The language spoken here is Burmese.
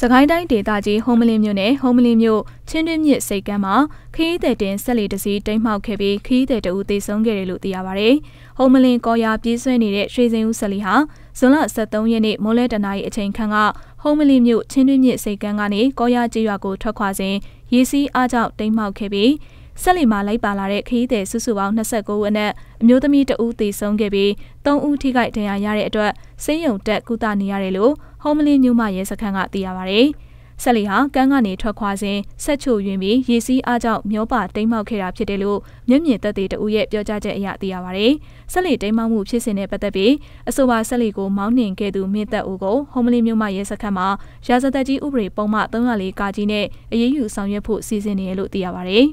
စကိုင်းတိုင်းဒေသကြီးဟုံးမလင်းမြို့နယ်ဟုံးမလင်းမြို့ချင်းတွင်းမြစ်စိတ်ကမ်းမှာခရီးသည်တင်၁၄တစီးတိမ်းမှောက်ခဲ့ပြီးခရီးသည်တဦးသေဆုံးခဲ့တယ်လို့သိရပါဗျ။ဟုံးမလင်းကော်ယာပြေးဆွဲနေတဲ့ရွှေစင်ဦး၁၄ဟာဇွန်လ23ရက်နေ့မိုးလဲတနားရီအချိန်ခန့်ကဟုံးမလင်းမြို့ချင်းတွင်းမြစ်စိတ်ကမ်းကနေကော်ယာကျေးရွာကိုထွက်ခွာစဉ်ရေစီးအားကြောင့်တိမ်းမှောက်ခဲ့ပြီးဆက်လီမှာလိုက်ပါလာတဲ့ခရီးသည်စုစုပေါင်း29ဦးအနက်အမျိုးသမီးတဦးသေဆုံးခဲ့ပြီး3ဦးထိခိုက်ဒဏ်ရာရတဲ့အတွက်ဆေးရုံတက်ကုသနေရတယ်လို့ဟုံးမလင်းမြို့မရဲစခန်းကသိရပါဗျ။ဆက်လီဟာကန်းကနေထွက်ခွာစဉ်ဆက်ချိုရင်းပြီးရေစီးအားကြောင့်မျောပါတိမ်မောက်ခဲ့တာဖြစ်တယ်လို့မျက်မြင်သက်သေတဦးရဲ့ပြောကြားချက်အရသိရပါဗျ။ဆက်လီတိမ်မောက်မှုဖြစ်စဉ်နဲ့ပတ်သက်ပြီးအဆိုပါဆက်လီကိုမောင်းနှင်ခဲ့သူမင်းသက်ဦးကိုဟုံးမလင်းမြို့မရဲစခန်းမှာရာဇသက်ကြီးဥပဒေပုံမှန်304ကကြီးနဲ့အရေးယူဆောင်ရွက်ဖို့စီစဉ်နေတယ်လို့သိရပါဗျ။